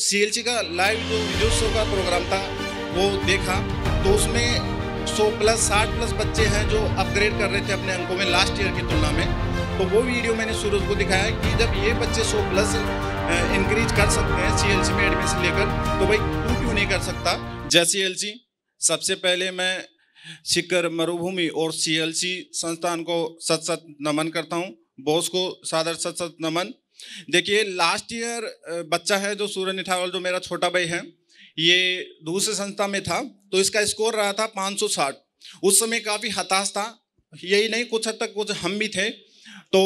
CLC का live जो video show का प्रोग्राम था वो देखा तो उसमें 100 प्लस 60 प्लस बच्चे हैं जो अपग्रेड कर रहे थे अपने अंकों में लास्ट ईयर की तुलना में तो वो वीडियो मैंने सूरज को दिखाया कि जब ये बच्चे 100 प्लस इंक्रीज कर सकते हैं सीएलसी में एडमिशन लेकर तो भाई तू क्यों नहीं कर सकता जय सी सबसे पहले मैं शिखर मरुभूमि और सी संस्थान को सत सत नमन करता हूँ बॉस को सादर सत सत नमन देखिए लास्ट ईयर बच्चा है जो सूर्य निठावल जो मेरा छोटा भाई है ये दूसरे संस्था में था तो इसका स्कोर रहा था 560 उस समय काफ़ी हताश था यही नहीं कुछ हद तक कुछ हम भी थे तो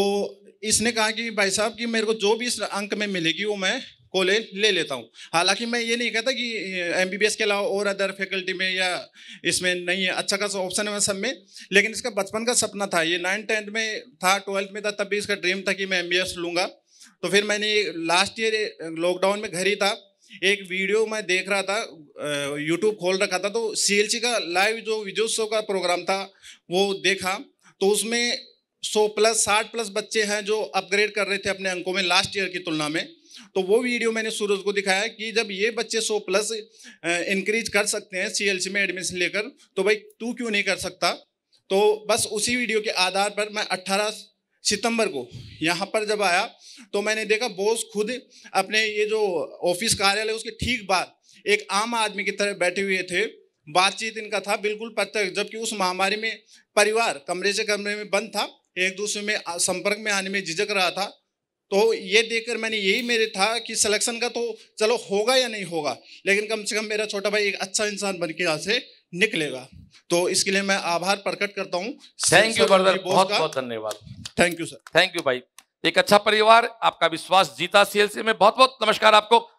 इसने कहा कि भाई साहब कि मेरे को जो भी इस अंक में मिलेगी वो मैं कॉलेज ले लेता हूँ हालांकि मैं ये नहीं कहता कि एम के अलावा और अदर फैकल्टी में या इसमें नहीं है अच्छा खासा ऑप्शन है सब में लेकिन इसका बचपन का सपना था ये नाइन टेंथ में था ट्वेल्थ में था तब भी इसका ड्रीम था कि मैं एम लूँगा तो फिर मैंने लास्ट ईयर लॉकडाउन में घर ही था एक वीडियो मैं देख रहा था यूट्यूब खोल रखा था तो सी का लाइव जो विजयोत्सव का प्रोग्राम था वो देखा तो उसमें 100 प्लस साठ प्लस बच्चे हैं जो अपग्रेड कर रहे थे अपने अंकों में लास्ट ईयर की तुलना में तो वो वीडियो मैंने सूरज को दिखाया कि जब ये बच्चे 100 प्लस इंक्रीज कर सकते हैं सी में एडमिशन लेकर तो भाई तू क्यों नहीं कर सकता तो बस उसी वीडियो के आधार पर मैं अट्ठारह सितंबर को यहाँ पर जब आया तो मैंने देखा बोस खुद अपने ये जो ऑफिस कार्यालय उसके ठीक बाद एक आम आदमी की तरह बैठे हुए थे बातचीत इनका था बिल्कुल प्रत्यक्ष जबकि उस महामारी में परिवार कमरे से कमरे में बंद था एक दूसरे में संपर्क में आने में झिझक रहा था तो ये देखकर मैंने यही मेरे था कि सिलेक्शन का तो चलो होगा या नहीं होगा लेकिन कम से कम मेरा छोटा भाई एक अच्छा इंसान बन के यहाँ से निकलेगा तो इसके लिए मैं आभार प्रकट करता हूँ थैंक यू बहुत बहुत धन्यवाद thank you sir thank you भाई एक अच्छा परिवार आपका विश्वास जीता सीएलसी में बहुत बहुत नमस्कार आपको